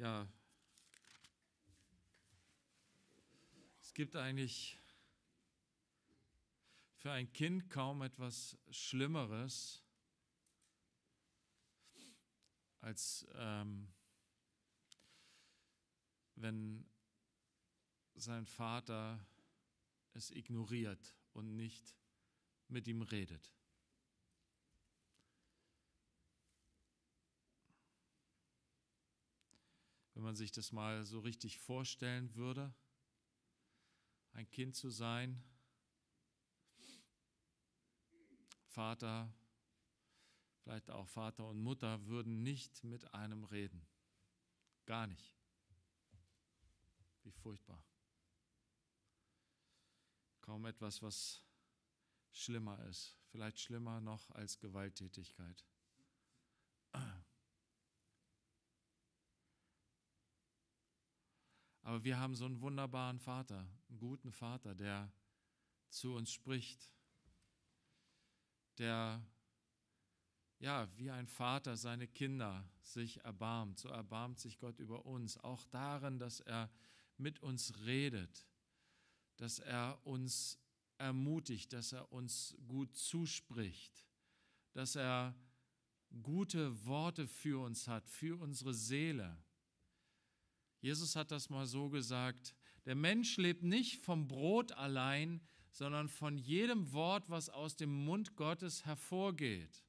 ja, es gibt eigentlich für ein Kind kaum etwas Schlimmeres als ähm, wenn sein Vater es ignoriert und nicht mit ihm redet. wenn man sich das mal so richtig vorstellen würde, ein Kind zu sein, Vater, vielleicht auch Vater und Mutter würden nicht mit einem reden. Gar nicht. Wie furchtbar. Kaum etwas, was schlimmer ist. Vielleicht schlimmer noch als Gewalttätigkeit. Aber wir haben so einen wunderbaren Vater, einen guten Vater, der zu uns spricht, der ja, wie ein Vater seine Kinder sich erbarmt, so erbarmt sich Gott über uns, auch darin, dass er mit uns redet, dass er uns ermutigt, dass er uns gut zuspricht, dass er gute Worte für uns hat, für unsere Seele. Jesus hat das mal so gesagt, der Mensch lebt nicht vom Brot allein, sondern von jedem Wort, was aus dem Mund Gottes hervorgeht.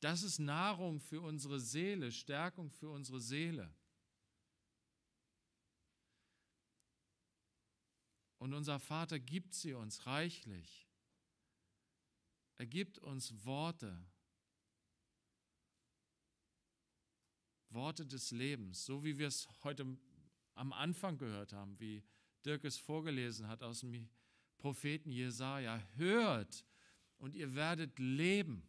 Das ist Nahrung für unsere Seele, Stärkung für unsere Seele. Und unser Vater gibt sie uns reichlich. Er gibt uns Worte, Worte des Lebens, so wie wir es heute am Anfang gehört haben, wie Dirk es vorgelesen hat aus dem Propheten Jesaja. Hört und ihr werdet leben.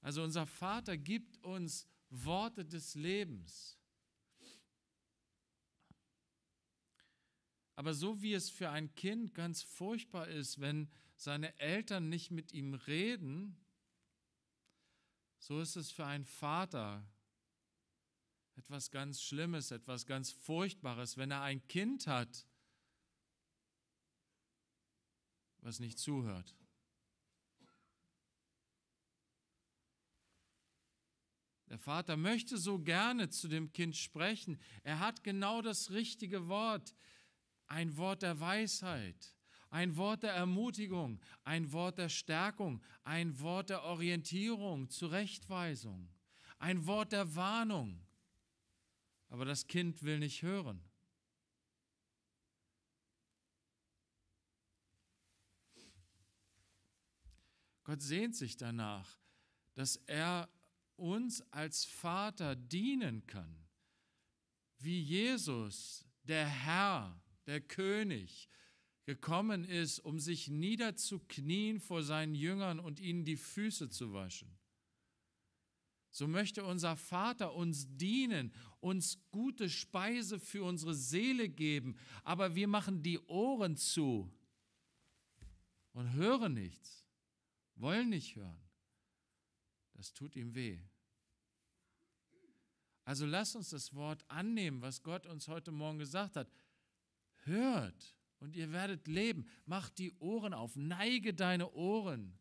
Also unser Vater gibt uns Worte des Lebens. Aber so wie es für ein Kind ganz furchtbar ist, wenn seine Eltern nicht mit ihm reden, so ist es für einen Vater etwas ganz Schlimmes, etwas ganz Furchtbares, wenn er ein Kind hat, was nicht zuhört. Der Vater möchte so gerne zu dem Kind sprechen. Er hat genau das richtige Wort, ein Wort der Weisheit ein Wort der Ermutigung, ein Wort der Stärkung, ein Wort der Orientierung, Zurechtweisung, ein Wort der Warnung. Aber das Kind will nicht hören. Gott sehnt sich danach, dass er uns als Vater dienen kann, wie Jesus, der Herr, der König, gekommen ist, um sich niederzuknien vor seinen Jüngern und ihnen die Füße zu waschen. So möchte unser Vater uns dienen, uns gute Speise für unsere Seele geben, aber wir machen die Ohren zu und hören nichts, wollen nicht hören. Das tut ihm weh. Also lass uns das Wort annehmen, was Gott uns heute Morgen gesagt hat. Hört und ihr werdet leben. Mach die Ohren auf, neige deine Ohren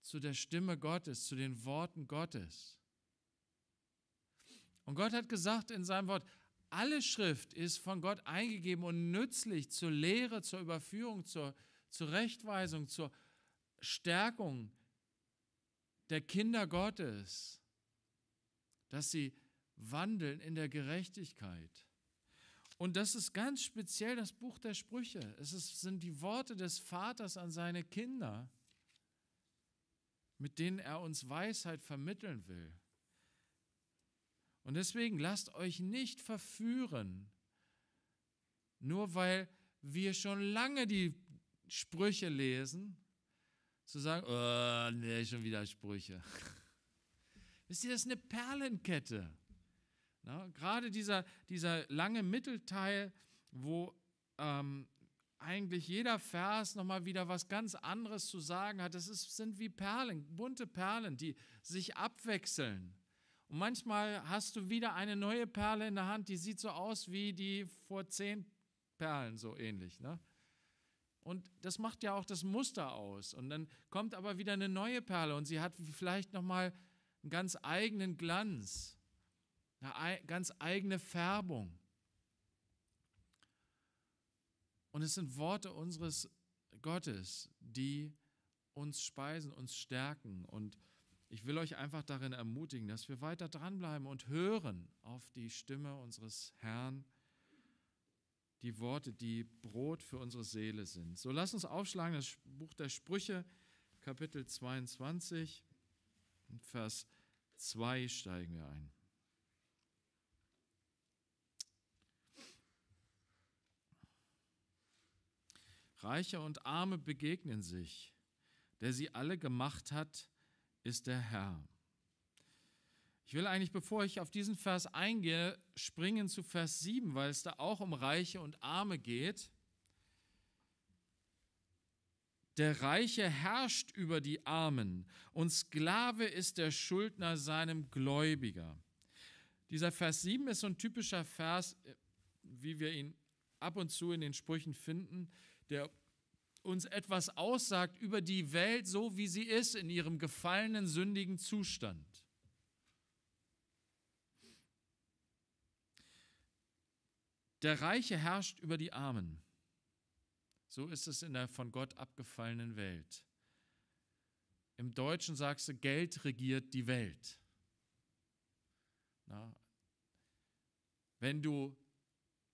zu der Stimme Gottes, zu den Worten Gottes. Und Gott hat gesagt in seinem Wort, alle Schrift ist von Gott eingegeben und nützlich zur Lehre, zur Überführung, zur, zur Rechtweisung, zur Stärkung der Kinder Gottes, dass sie wandeln in der Gerechtigkeit. Und das ist ganz speziell das Buch der Sprüche. Es ist, sind die Worte des Vaters an seine Kinder, mit denen er uns Weisheit vermitteln will. Und deswegen lasst euch nicht verführen, nur weil wir schon lange die Sprüche lesen, zu sagen, oh, nee, schon wieder Sprüche. Wisst ihr, das ist eine Perlenkette. Na, ne? gerade dieser, dieser lange Mittelteil, wo ähm, eigentlich jeder Vers nochmal wieder was ganz anderes zu sagen hat, das ist, sind wie Perlen, bunte Perlen, die sich abwechseln. Und manchmal hast du wieder eine neue Perle in der Hand, die sieht so aus wie die vor zehn Perlen, so ähnlich. Ne? Und das macht ja auch das Muster aus. Und dann kommt aber wieder eine neue Perle und sie hat vielleicht nochmal einen ganz eigenen Glanz eine ganz eigene Färbung. Und es sind Worte unseres Gottes, die uns speisen, uns stärken. Und ich will euch einfach darin ermutigen, dass wir weiter dranbleiben und hören auf die Stimme unseres Herrn, die Worte, die Brot für unsere Seele sind. So lasst uns aufschlagen das Buch der Sprüche, Kapitel 22, Vers 2 steigen wir ein. Reiche und Arme begegnen sich. Der sie alle gemacht hat, ist der Herr. Ich will eigentlich, bevor ich auf diesen Vers eingehe, springen zu Vers 7, weil es da auch um Reiche und Arme geht. Der Reiche herrscht über die Armen und Sklave ist der Schuldner seinem Gläubiger. Dieser Vers 7 ist so ein typischer Vers, äh, wie wir ihn ab und zu in den Sprüchen finden, der uns etwas aussagt über die Welt, so wie sie ist, in ihrem gefallenen, sündigen Zustand. Der Reiche herrscht über die Armen. So ist es in der von Gott abgefallenen Welt. Im Deutschen sagst du, Geld regiert die Welt. Na, wenn du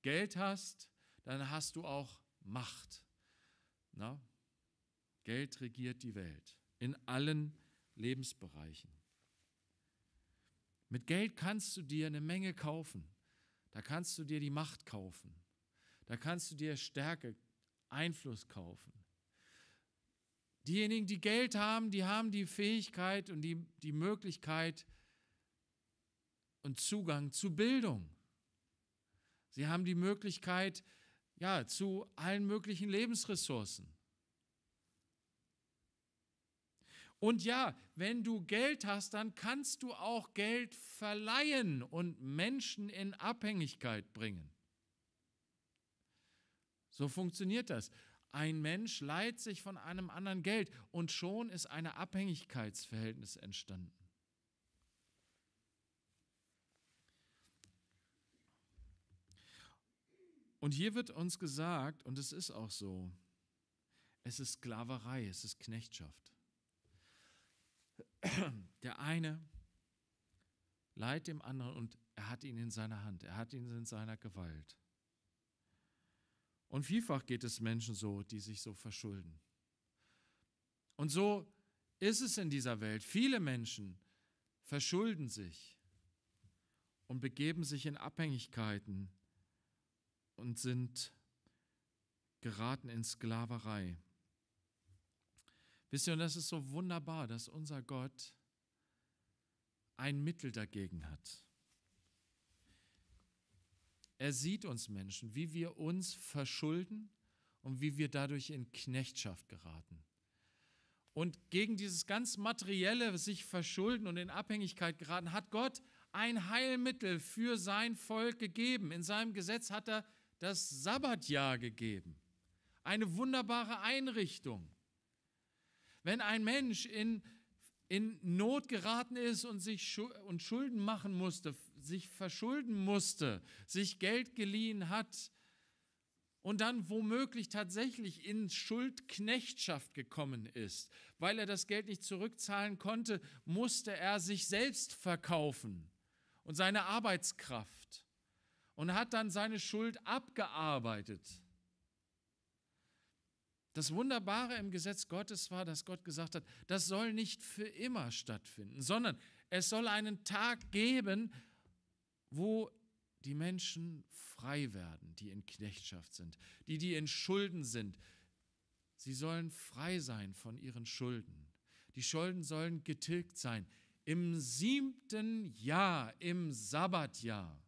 Geld hast, dann hast du auch Macht. Na? Geld regiert die Welt in allen Lebensbereichen. Mit Geld kannst du dir eine Menge kaufen. Da kannst du dir die Macht kaufen. Da kannst du dir Stärke, Einfluss kaufen. Diejenigen, die Geld haben, die haben die Fähigkeit und die, die Möglichkeit und Zugang zu Bildung. Sie haben die Möglichkeit, ja, zu allen möglichen Lebensressourcen. Und ja, wenn du Geld hast, dann kannst du auch Geld verleihen und Menschen in Abhängigkeit bringen. So funktioniert das. Ein Mensch leiht sich von einem anderen Geld und schon ist ein Abhängigkeitsverhältnis entstanden. Und hier wird uns gesagt, und es ist auch so, es ist Sklaverei, es ist Knechtschaft. Der eine leiht dem anderen und er hat ihn in seiner Hand, er hat ihn in seiner Gewalt. Und vielfach geht es Menschen so, die sich so verschulden. Und so ist es in dieser Welt. Viele Menschen verschulden sich und begeben sich in Abhängigkeiten und sind geraten in Sklaverei. Wisst ihr, und das ist so wunderbar, dass unser Gott ein Mittel dagegen hat. Er sieht uns Menschen, wie wir uns verschulden und wie wir dadurch in Knechtschaft geraten. Und gegen dieses ganz materielle sich verschulden und in Abhängigkeit geraten, hat Gott ein Heilmittel für sein Volk gegeben. In seinem Gesetz hat er das Sabbatjahr gegeben. Eine wunderbare Einrichtung. Wenn ein Mensch in, in Not geraten ist und sich und Schulden machen musste, sich verschulden musste, sich Geld geliehen hat und dann womöglich tatsächlich in Schuldknechtschaft gekommen ist, weil er das Geld nicht zurückzahlen konnte, musste er sich selbst verkaufen und seine Arbeitskraft und hat dann seine Schuld abgearbeitet. Das Wunderbare im Gesetz Gottes war, dass Gott gesagt hat, das soll nicht für immer stattfinden, sondern es soll einen Tag geben, wo die Menschen frei werden, die in Knechtschaft sind, die, die in Schulden sind. Sie sollen frei sein von ihren Schulden. Die Schulden sollen getilgt sein. Im siebten Jahr, im Sabbatjahr.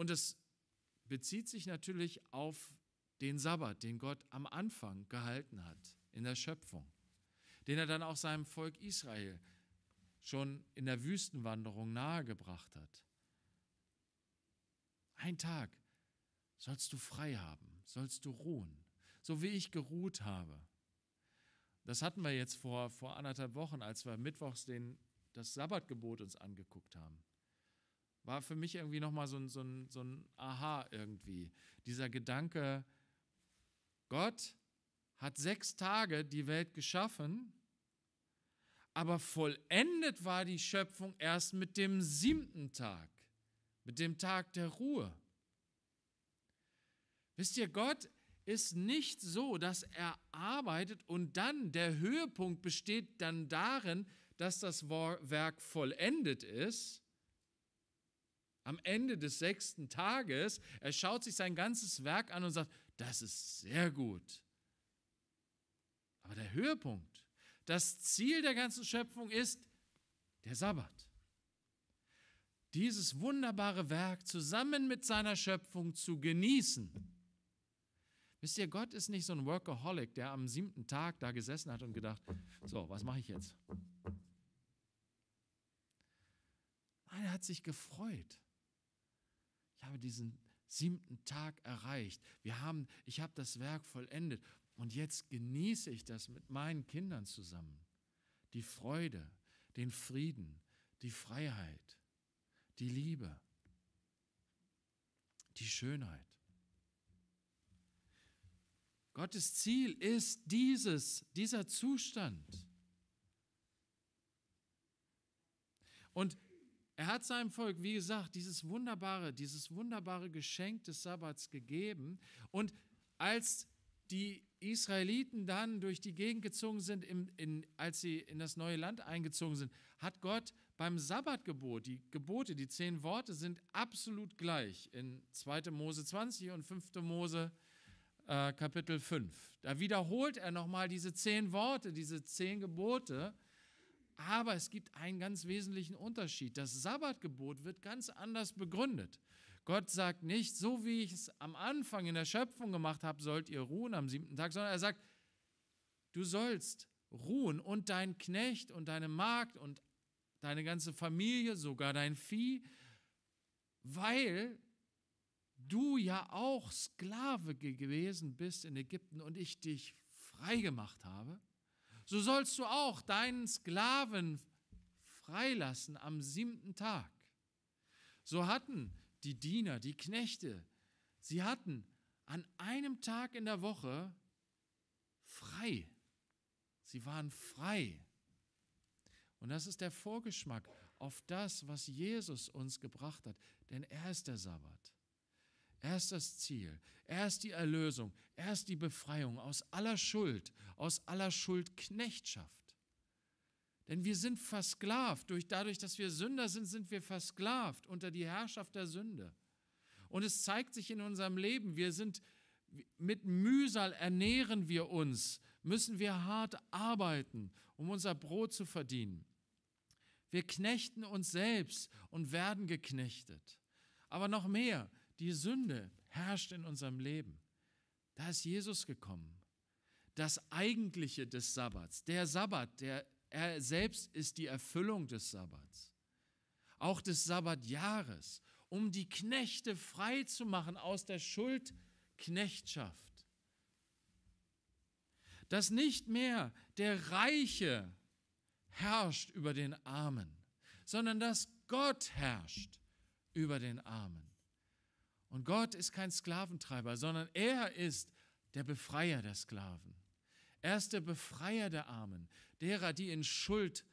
Und es bezieht sich natürlich auf den Sabbat, den Gott am Anfang gehalten hat in der Schöpfung, den er dann auch seinem Volk Israel schon in der Wüstenwanderung nahegebracht hat. Ein Tag sollst du frei haben, sollst du ruhen, so wie ich geruht habe. Das hatten wir jetzt vor, vor anderthalb Wochen, als wir mittwochs den, das Sabbatgebot uns angeguckt haben war für mich irgendwie nochmal so ein, so, ein, so ein Aha irgendwie. Dieser Gedanke, Gott hat sechs Tage die Welt geschaffen, aber vollendet war die Schöpfung erst mit dem siebten Tag, mit dem Tag der Ruhe. Wisst ihr, Gott ist nicht so, dass er arbeitet und dann der Höhepunkt besteht dann darin, dass das Werk vollendet ist, am Ende des sechsten Tages, er schaut sich sein ganzes Werk an und sagt, das ist sehr gut. Aber der Höhepunkt, das Ziel der ganzen Schöpfung ist der Sabbat. Dieses wunderbare Werk zusammen mit seiner Schöpfung zu genießen. Wisst ihr, Gott ist nicht so ein Workaholic, der am siebten Tag da gesessen hat und gedacht, so, was mache ich jetzt? Nein, er hat sich gefreut ich habe diesen siebten Tag erreicht. Wir haben, ich habe das Werk vollendet. Und jetzt genieße ich das mit meinen Kindern zusammen. Die Freude, den Frieden, die Freiheit, die Liebe, die Schönheit. Gottes Ziel ist dieses, dieser Zustand. Und er hat seinem Volk, wie gesagt, dieses wunderbare, dieses wunderbare Geschenk des Sabbats gegeben. Und als die Israeliten dann durch die Gegend gezogen sind, in, in, als sie in das neue Land eingezogen sind, hat Gott beim Sabbatgebot, die Gebote, die zehn Worte sind absolut gleich in 2. Mose 20 und 5. Mose äh, Kapitel 5. Da wiederholt er nochmal diese zehn Worte, diese zehn Gebote aber es gibt einen ganz wesentlichen Unterschied. Das Sabbatgebot wird ganz anders begründet. Gott sagt nicht, so wie ich es am Anfang in der Schöpfung gemacht habe, sollt ihr ruhen am siebten Tag, sondern er sagt, du sollst ruhen und dein Knecht und deine Magd und deine ganze Familie, sogar dein Vieh, weil du ja auch Sklave gewesen bist in Ägypten und ich dich frei gemacht habe so sollst du auch deinen Sklaven freilassen am siebten Tag. So hatten die Diener, die Knechte, sie hatten an einem Tag in der Woche frei. Sie waren frei. Und das ist der Vorgeschmack auf das, was Jesus uns gebracht hat, denn er ist der Sabbat. Er ist das Ziel. Er ist die Erlösung. Er ist die Befreiung aus aller Schuld, aus aller Schuldknechtschaft. Denn wir sind versklavt. Durch, dadurch, dass wir Sünder sind, sind wir versklavt unter die Herrschaft der Sünde. Und es zeigt sich in unserem Leben. Wir sind mit Mühsal ernähren wir uns, müssen wir hart arbeiten, um unser Brot zu verdienen. Wir knechten uns selbst und werden geknechtet. Aber noch mehr, die Sünde herrscht in unserem Leben. Da ist Jesus gekommen. Das Eigentliche des Sabbats, der Sabbat, der, er selbst ist die Erfüllung des Sabbats, auch des Sabbatjahres, um die Knechte frei zu machen aus der Schuldknechtschaft. Dass nicht mehr der Reiche herrscht über den Armen, sondern dass Gott herrscht über den Armen. Und Gott ist kein Sklaventreiber, sondern er ist der Befreier der Sklaven. Er ist der Befreier der Armen, derer, die in Schuld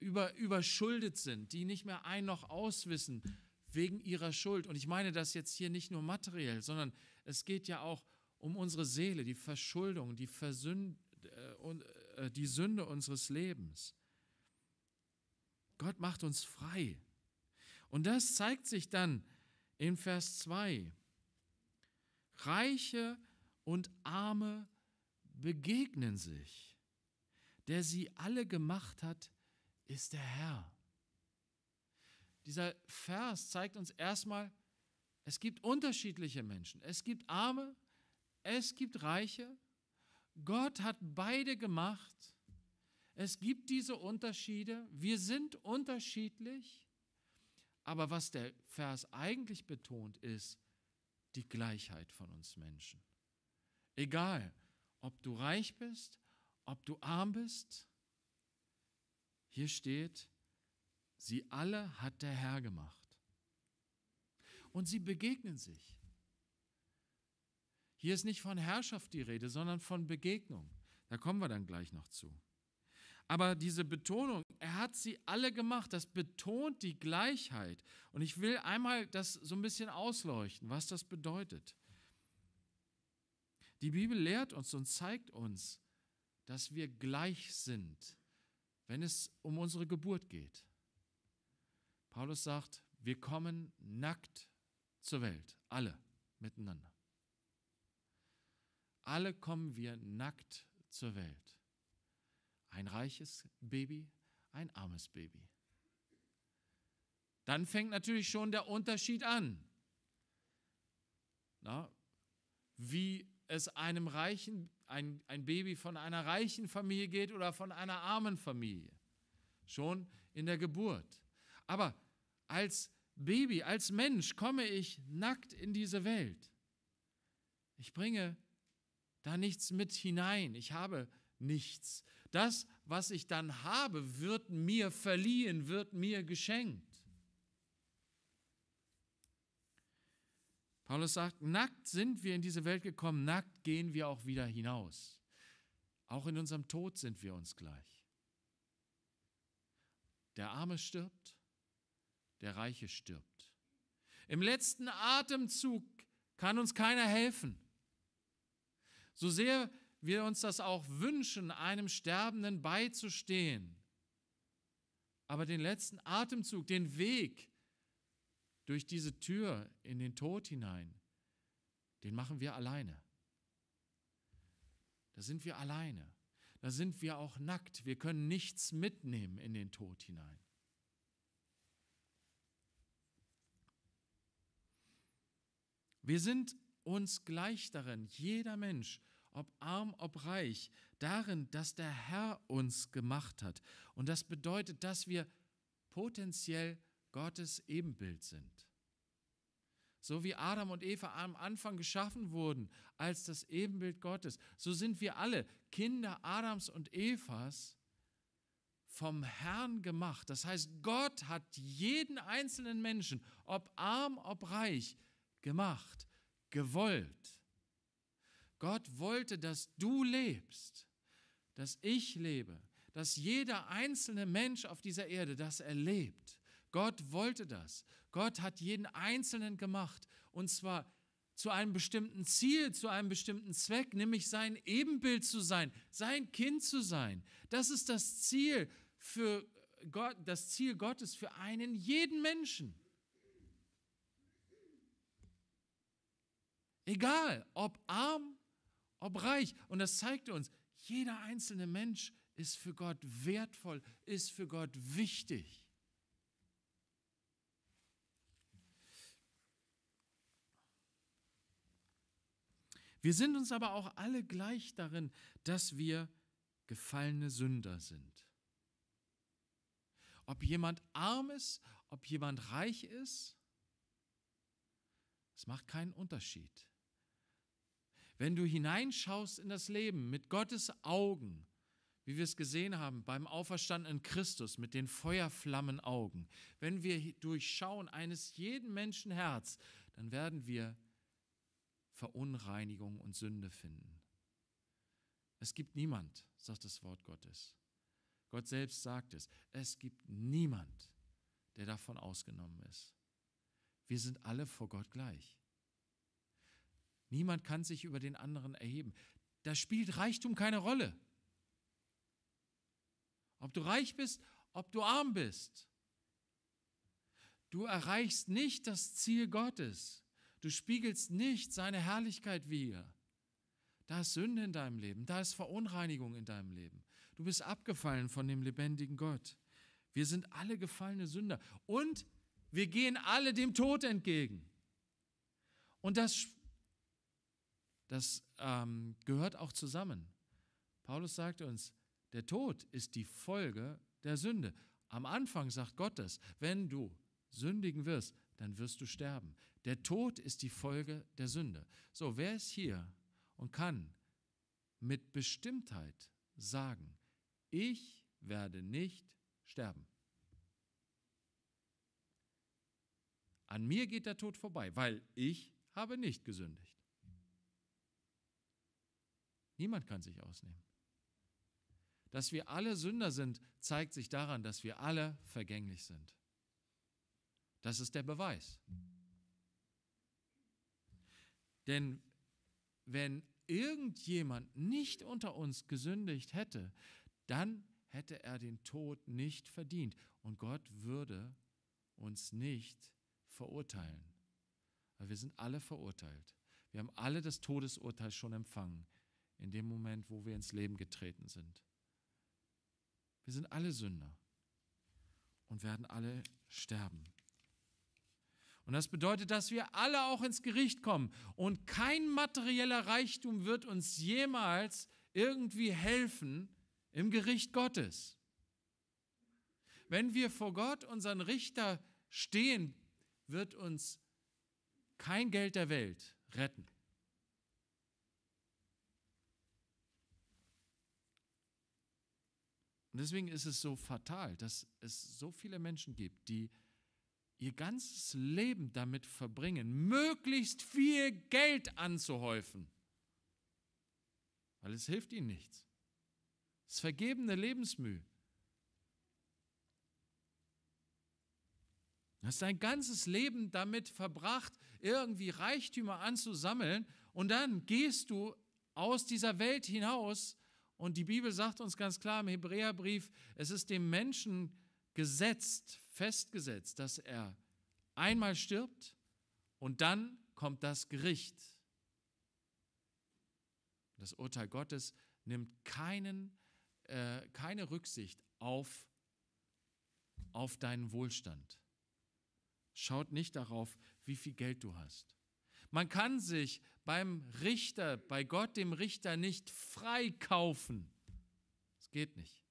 über, überschuldet sind, die nicht mehr ein noch auswissen wegen ihrer Schuld. Und ich meine das jetzt hier nicht nur materiell, sondern es geht ja auch um unsere Seele, die Verschuldung, die, Versünd, äh, äh die Sünde unseres Lebens. Gott macht uns frei. Und das zeigt sich dann in Vers 2. Reiche und Arme begegnen sich. Der sie alle gemacht hat, ist der Herr. Dieser Vers zeigt uns erstmal, es gibt unterschiedliche Menschen. Es gibt Arme, es gibt Reiche. Gott hat beide gemacht. Es gibt diese Unterschiede. Wir sind unterschiedlich. Aber was der Vers eigentlich betont, ist die Gleichheit von uns Menschen. Egal, ob du reich bist, ob du arm bist, hier steht, sie alle hat der Herr gemacht. Und sie begegnen sich. Hier ist nicht von Herrschaft die Rede, sondern von Begegnung. Da kommen wir dann gleich noch zu. Aber diese Betonung, er hat sie alle gemacht, das betont die Gleichheit. Und ich will einmal das so ein bisschen ausleuchten, was das bedeutet. Die Bibel lehrt uns und zeigt uns, dass wir gleich sind, wenn es um unsere Geburt geht. Paulus sagt, wir kommen nackt zur Welt, alle miteinander. Alle kommen wir nackt zur Welt ein reiches Baby, ein armes Baby. Dann fängt natürlich schon der Unterschied an. Na, wie es einem reichen, ein, ein Baby von einer reichen Familie geht oder von einer armen Familie. Schon in der Geburt. Aber als Baby, als Mensch komme ich nackt in diese Welt. Ich bringe da nichts mit hinein. Ich habe nichts. Das, was ich dann habe, wird mir verliehen, wird mir geschenkt. Paulus sagt, nackt sind wir in diese Welt gekommen, nackt gehen wir auch wieder hinaus. Auch in unserem Tod sind wir uns gleich. Der Arme stirbt, der Reiche stirbt. Im letzten Atemzug kann uns keiner helfen. So sehr wir uns das auch wünschen, einem Sterbenden beizustehen. Aber den letzten Atemzug, den Weg durch diese Tür in den Tod hinein, den machen wir alleine. Da sind wir alleine. Da sind wir auch nackt. Wir können nichts mitnehmen in den Tod hinein. Wir sind uns gleich darin, jeder Mensch, ob arm, ob reich, darin, dass der Herr uns gemacht hat. Und das bedeutet, dass wir potenziell Gottes Ebenbild sind. So wie Adam und Eva am Anfang geschaffen wurden als das Ebenbild Gottes, so sind wir alle Kinder Adams und Evas vom Herrn gemacht. Das heißt, Gott hat jeden einzelnen Menschen, ob arm, ob reich, gemacht, gewollt. Gott wollte, dass du lebst, dass ich lebe, dass jeder einzelne Mensch auf dieser Erde das erlebt. Gott wollte das. Gott hat jeden Einzelnen gemacht und zwar zu einem bestimmten Ziel, zu einem bestimmten Zweck, nämlich sein Ebenbild zu sein, sein Kind zu sein. Das ist das Ziel für Gott, das Ziel Gottes für einen jeden Menschen. Egal, ob arm ob reich. Und das zeigt uns, jeder einzelne Mensch ist für Gott wertvoll, ist für Gott wichtig. Wir sind uns aber auch alle gleich darin, dass wir gefallene Sünder sind. Ob jemand arm ist, ob jemand reich ist, es macht keinen Unterschied. Wenn du hineinschaust in das Leben mit Gottes Augen, wie wir es gesehen haben beim auferstandenen Christus mit den Feuerflammenaugen, wenn wir durchschauen eines jeden Menschen Herz, dann werden wir Verunreinigung und Sünde finden. Es gibt niemand, sagt das Wort Gottes. Gott selbst sagt es, es gibt niemand, der davon ausgenommen ist. Wir sind alle vor Gott gleich. Niemand kann sich über den anderen erheben. Da spielt Reichtum keine Rolle. Ob du reich bist, ob du arm bist. Du erreichst nicht das Ziel Gottes. Du spiegelst nicht seine Herrlichkeit wider. Da ist Sünde in deinem Leben, da ist Verunreinigung in deinem Leben. Du bist abgefallen von dem lebendigen Gott. Wir sind alle gefallene Sünder und wir gehen alle dem Tod entgegen. Und das das ähm, gehört auch zusammen. Paulus sagt uns, der Tod ist die Folge der Sünde. Am Anfang sagt Gott das, wenn du sündigen wirst, dann wirst du sterben. Der Tod ist die Folge der Sünde. So, wer ist hier und kann mit Bestimmtheit sagen, ich werde nicht sterben? An mir geht der Tod vorbei, weil ich habe nicht gesündigt. Niemand kann sich ausnehmen. Dass wir alle Sünder sind, zeigt sich daran, dass wir alle vergänglich sind. Das ist der Beweis. Denn wenn irgendjemand nicht unter uns gesündigt hätte, dann hätte er den Tod nicht verdient und Gott würde uns nicht verurteilen. Aber wir sind alle verurteilt. Wir haben alle das Todesurteil schon empfangen in dem Moment, wo wir ins Leben getreten sind. Wir sind alle Sünder und werden alle sterben. Und das bedeutet, dass wir alle auch ins Gericht kommen. Und kein materieller Reichtum wird uns jemals irgendwie helfen im Gericht Gottes. Wenn wir vor Gott, unseren Richter, stehen, wird uns kein Geld der Welt retten. Und deswegen ist es so fatal, dass es so viele Menschen gibt, die ihr ganzes Leben damit verbringen, möglichst viel Geld anzuhäufen. Weil es hilft ihnen nichts. Es ist vergebene Lebensmühe. Du hast dein ganzes Leben damit verbracht, irgendwie Reichtümer anzusammeln und dann gehst du aus dieser Welt hinaus und die Bibel sagt uns ganz klar im Hebräerbrief, es ist dem Menschen gesetzt, festgesetzt, dass er einmal stirbt und dann kommt das Gericht. Das Urteil Gottes nimmt keinen, äh, keine Rücksicht auf, auf deinen Wohlstand. Schaut nicht darauf, wie viel Geld du hast. Man kann sich beim Richter, bei Gott dem Richter nicht freikaufen. Es geht nicht.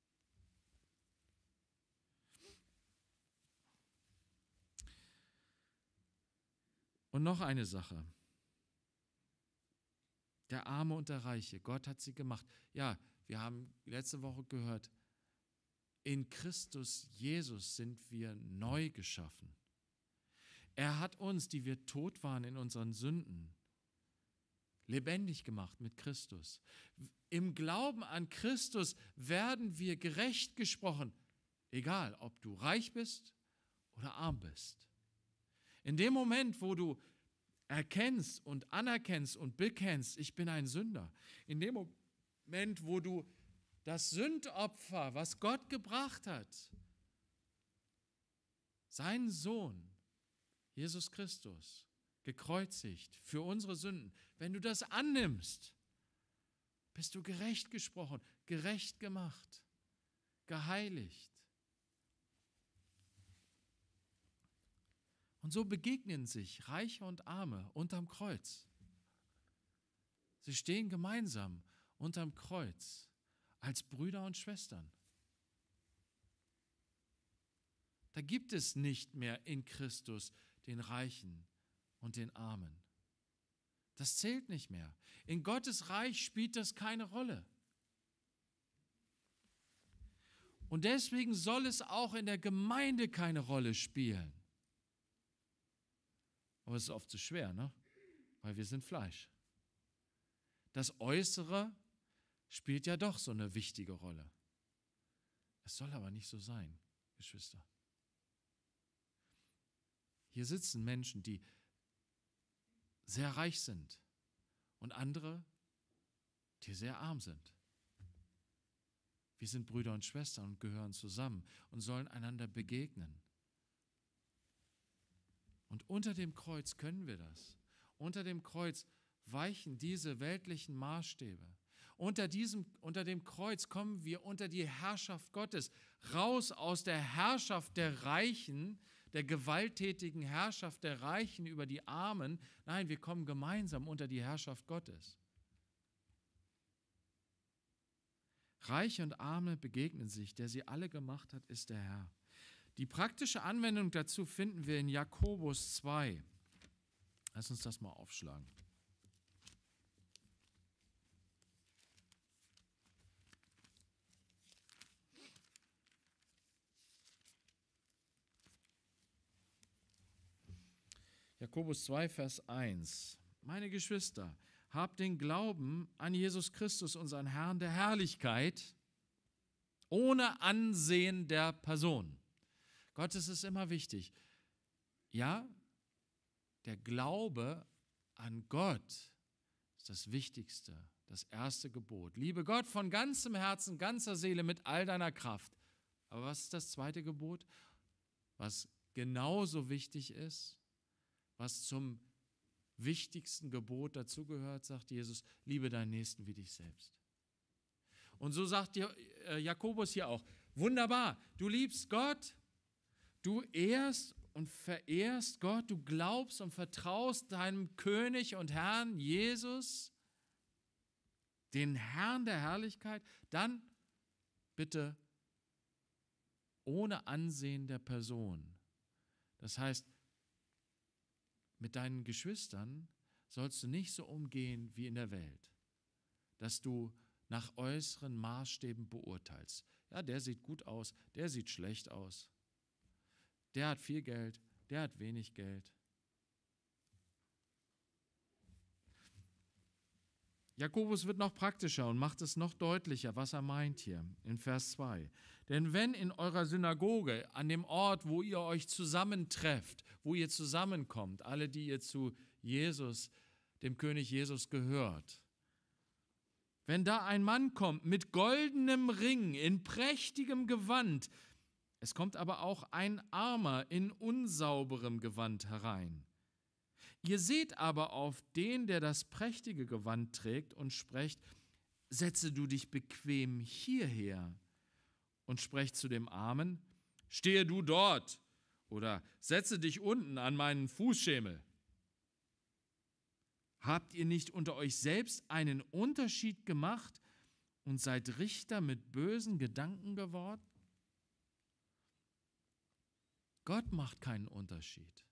Und noch eine Sache. Der Arme und der Reiche, Gott hat sie gemacht. Ja, wir haben letzte Woche gehört, in Christus Jesus sind wir neu geschaffen. Er hat uns, die wir tot waren in unseren Sünden, lebendig gemacht mit Christus. Im Glauben an Christus werden wir gerecht gesprochen, egal ob du reich bist oder arm bist. In dem Moment, wo du erkennst und anerkennst und bekennst, ich bin ein Sünder, in dem Moment, wo du das Sündopfer, was Gott gebracht hat, seinen Sohn, Jesus Christus, gekreuzigt für unsere Sünden, wenn du das annimmst, bist du gerecht gesprochen, gerecht gemacht, geheiligt. Und so begegnen sich Reiche und Arme unterm Kreuz. Sie stehen gemeinsam unterm Kreuz als Brüder und Schwestern. Da gibt es nicht mehr in Christus den Reichen und den Armen. Das zählt nicht mehr. In Gottes Reich spielt das keine Rolle. Und deswegen soll es auch in der Gemeinde keine Rolle spielen. Aber es ist oft zu so schwer, ne? weil wir sind Fleisch. Das Äußere spielt ja doch so eine wichtige Rolle. Es soll aber nicht so sein, Geschwister. Hier sitzen Menschen, die sehr reich sind und andere, die sehr arm sind. Wir sind Brüder und Schwestern und gehören zusammen und sollen einander begegnen. Und unter dem Kreuz können wir das. Unter dem Kreuz weichen diese weltlichen Maßstäbe. Unter, diesem, unter dem Kreuz kommen wir unter die Herrschaft Gottes, raus aus der Herrschaft der Reichen der gewalttätigen Herrschaft der Reichen über die Armen. Nein, wir kommen gemeinsam unter die Herrschaft Gottes. Reiche und Arme begegnen sich, der sie alle gemacht hat, ist der Herr. Die praktische Anwendung dazu finden wir in Jakobus 2. Lass uns das mal aufschlagen. Jakobus 2, Vers 1. Meine Geschwister, habt den Glauben an Jesus Christus, unseren Herrn der Herrlichkeit, ohne Ansehen der Person. Gottes ist immer wichtig. Ja, der Glaube an Gott ist das Wichtigste, das erste Gebot. Liebe Gott von ganzem Herzen, ganzer Seele, mit all deiner Kraft. Aber was ist das zweite Gebot, was genauso wichtig ist? was zum wichtigsten Gebot dazugehört, sagt Jesus, liebe deinen Nächsten wie dich selbst. Und so sagt äh, Jakobus hier auch, wunderbar, du liebst Gott, du ehrst und verehrst Gott, du glaubst und vertraust deinem König und Herrn Jesus, den Herrn der Herrlichkeit, dann bitte ohne Ansehen der Person. Das heißt, mit deinen Geschwistern sollst du nicht so umgehen wie in der Welt, dass du nach äußeren Maßstäben beurteilst. Ja, der sieht gut aus, der sieht schlecht aus. Der hat viel Geld, der hat wenig Geld. Jakobus wird noch praktischer und macht es noch deutlicher, was er meint hier in Vers 2. Denn wenn in eurer Synagoge, an dem Ort, wo ihr euch zusammentrefft, wo ihr zusammenkommt, alle, die ihr zu Jesus, dem König Jesus gehört, wenn da ein Mann kommt mit goldenem Ring, in prächtigem Gewand, es kommt aber auch ein Armer in unsauberem Gewand herein, Ihr seht aber auf den, der das prächtige Gewand trägt und sprecht, setze du dich bequem hierher und sprecht zu dem Armen, stehe du dort oder setze dich unten an meinen Fußschemel. Habt ihr nicht unter euch selbst einen Unterschied gemacht und seid Richter mit bösen Gedanken geworden? Gott macht keinen Unterschied.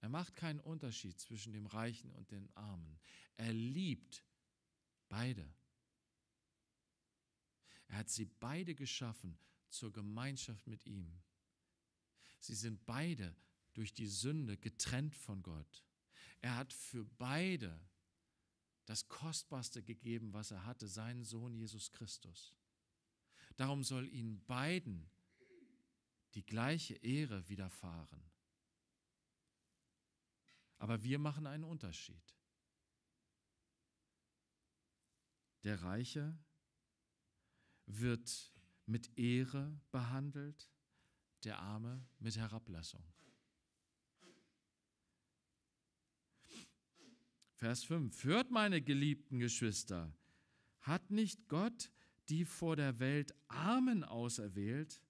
Er macht keinen Unterschied zwischen dem Reichen und den Armen. Er liebt beide. Er hat sie beide geschaffen zur Gemeinschaft mit ihm. Sie sind beide durch die Sünde getrennt von Gott. Er hat für beide das Kostbarste gegeben, was er hatte, seinen Sohn Jesus Christus. Darum soll ihnen beiden die gleiche Ehre widerfahren. Aber wir machen einen Unterschied. Der Reiche wird mit Ehre behandelt, der Arme mit Herablassung. Vers 5. Hört meine geliebten Geschwister, hat nicht Gott die vor der Welt Armen auserwählt,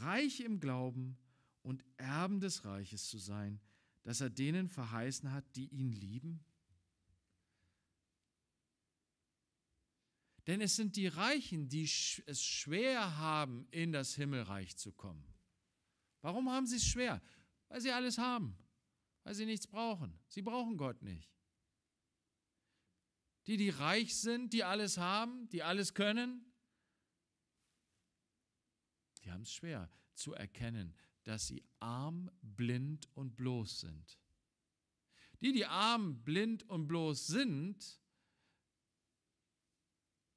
reich im Glauben und Erben des Reiches zu sein, dass er denen verheißen hat, die ihn lieben? Denn es sind die Reichen, die es schwer haben, in das Himmelreich zu kommen. Warum haben sie es schwer? Weil sie alles haben, weil sie nichts brauchen. Sie brauchen Gott nicht. Die, die reich sind, die alles haben, die alles können, die haben es schwer zu erkennen, dass sie arm, blind und bloß sind. Die, die arm, blind und bloß sind,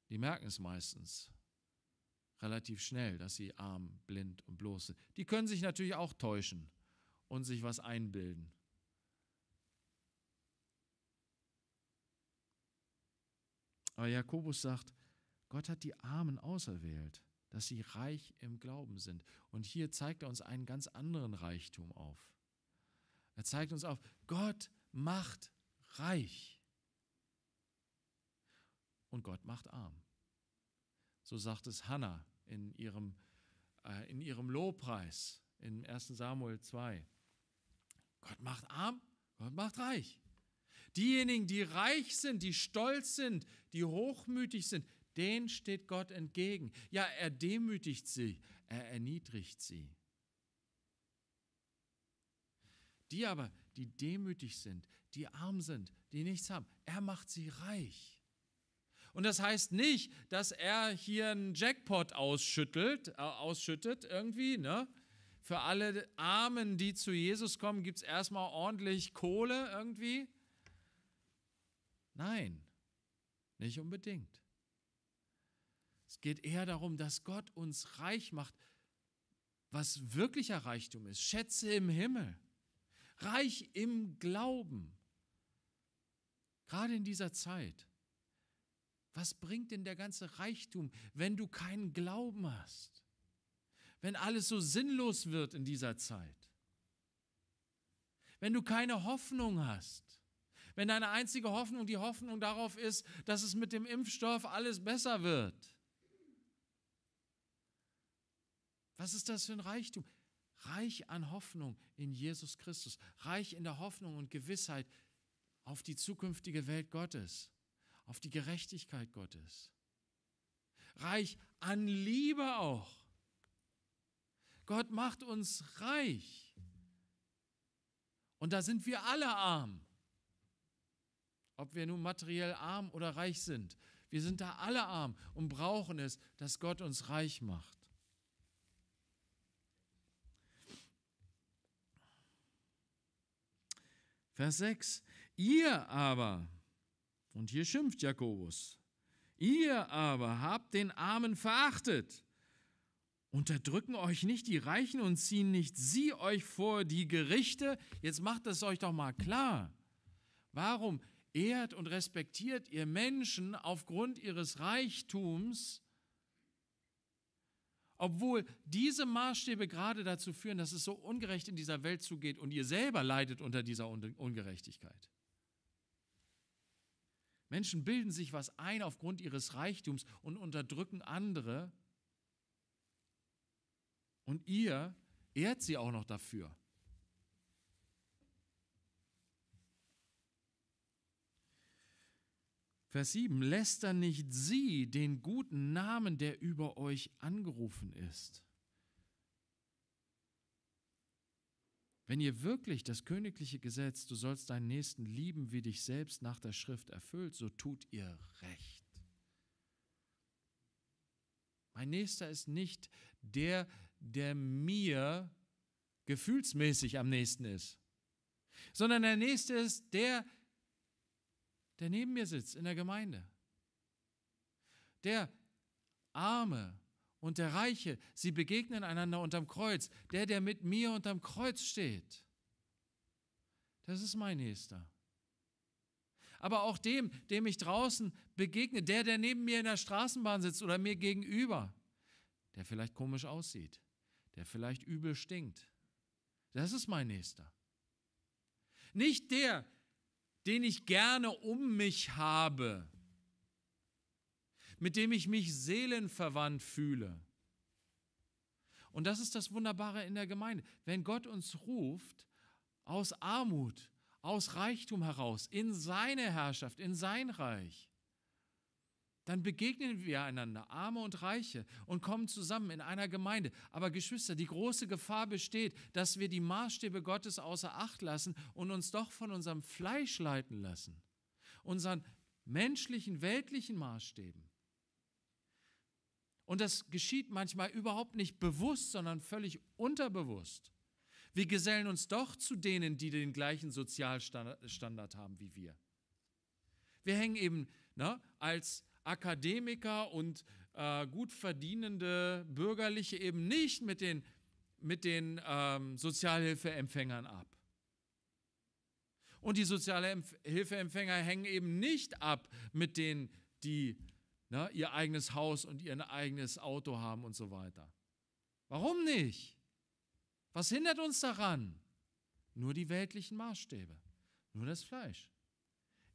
die merken es meistens relativ schnell, dass sie arm, blind und bloß sind. Die können sich natürlich auch täuschen und sich was einbilden. Aber Jakobus sagt, Gott hat die Armen auserwählt dass sie reich im Glauben sind. Und hier zeigt er uns einen ganz anderen Reichtum auf. Er zeigt uns auf, Gott macht reich und Gott macht arm. So sagt es Hannah in ihrem, äh, in ihrem Lobpreis in 1 Samuel 2. Gott macht arm, Gott macht reich. Diejenigen, die reich sind, die stolz sind, die hochmütig sind, den steht Gott entgegen. Ja, er demütigt sie, er erniedrigt sie. Die aber, die demütig sind, die arm sind, die nichts haben, er macht sie reich. Und das heißt nicht, dass er hier einen Jackpot ausschüttelt, äh, ausschüttet irgendwie, ne? Für alle Armen, die zu Jesus kommen, gibt es erstmal ordentlich Kohle irgendwie. Nein, nicht unbedingt. Es geht eher darum, dass Gott uns reich macht, was wirklicher Reichtum ist. Schätze im Himmel, reich im Glauben. Gerade in dieser Zeit. Was bringt denn der ganze Reichtum, wenn du keinen Glauben hast? Wenn alles so sinnlos wird in dieser Zeit? Wenn du keine Hoffnung hast? Wenn deine einzige Hoffnung die Hoffnung darauf ist, dass es mit dem Impfstoff alles besser wird? Was ist das für ein Reichtum? Reich an Hoffnung in Jesus Christus, reich in der Hoffnung und Gewissheit auf die zukünftige Welt Gottes, auf die Gerechtigkeit Gottes. Reich an Liebe auch. Gott macht uns reich. Und da sind wir alle arm. Ob wir nun materiell arm oder reich sind. Wir sind da alle arm und brauchen es, dass Gott uns reich macht. Vers 6. Ihr aber, und hier schimpft Jakobus, ihr aber habt den Armen verachtet. Unterdrücken euch nicht die Reichen und ziehen nicht sie euch vor die Gerichte. Jetzt macht es euch doch mal klar. Warum ehrt und respektiert ihr Menschen aufgrund ihres Reichtums obwohl diese Maßstäbe gerade dazu führen, dass es so ungerecht in dieser Welt zugeht und ihr selber leidet unter dieser Ungerechtigkeit. Menschen bilden sich was ein aufgrund ihres Reichtums und unterdrücken andere. Und ihr ehrt sie auch noch dafür. Vers 7, lästern nicht sie den guten Namen, der über euch angerufen ist. Wenn ihr wirklich das königliche Gesetz, du sollst deinen Nächsten lieben wie dich selbst nach der Schrift erfüllt, so tut ihr recht. Mein Nächster ist nicht der, der mir gefühlsmäßig am nächsten ist, sondern der Nächste ist der, der der neben mir sitzt in der Gemeinde. Der Arme und der Reiche, sie begegnen einander unterm Kreuz. Der, der mit mir unterm Kreuz steht, das ist mein Nächster. Aber auch dem, dem ich draußen begegne, der, der neben mir in der Straßenbahn sitzt oder mir gegenüber, der vielleicht komisch aussieht, der vielleicht übel stinkt, das ist mein Nächster. Nicht der, den ich gerne um mich habe, mit dem ich mich seelenverwandt fühle. Und das ist das Wunderbare in der Gemeinde. Wenn Gott uns ruft, aus Armut, aus Reichtum heraus, in seine Herrschaft, in sein Reich, dann begegnen wir einander, Arme und Reiche, und kommen zusammen in einer Gemeinde. Aber Geschwister, die große Gefahr besteht, dass wir die Maßstäbe Gottes außer Acht lassen und uns doch von unserem Fleisch leiten lassen, unseren menschlichen, weltlichen Maßstäben. Und das geschieht manchmal überhaupt nicht bewusst, sondern völlig unterbewusst. Wir gesellen uns doch zu denen, die den gleichen Sozialstandard haben wie wir. Wir hängen eben ne, als, Akademiker und äh, gut verdienende Bürgerliche eben nicht mit den, mit den ähm, Sozialhilfeempfängern ab. Und die Sozialhilfeempfänger hängen eben nicht ab mit denen, die ne, ihr eigenes Haus und ihr eigenes Auto haben und so weiter. Warum nicht? Was hindert uns daran? Nur die weltlichen Maßstäbe, nur das Fleisch.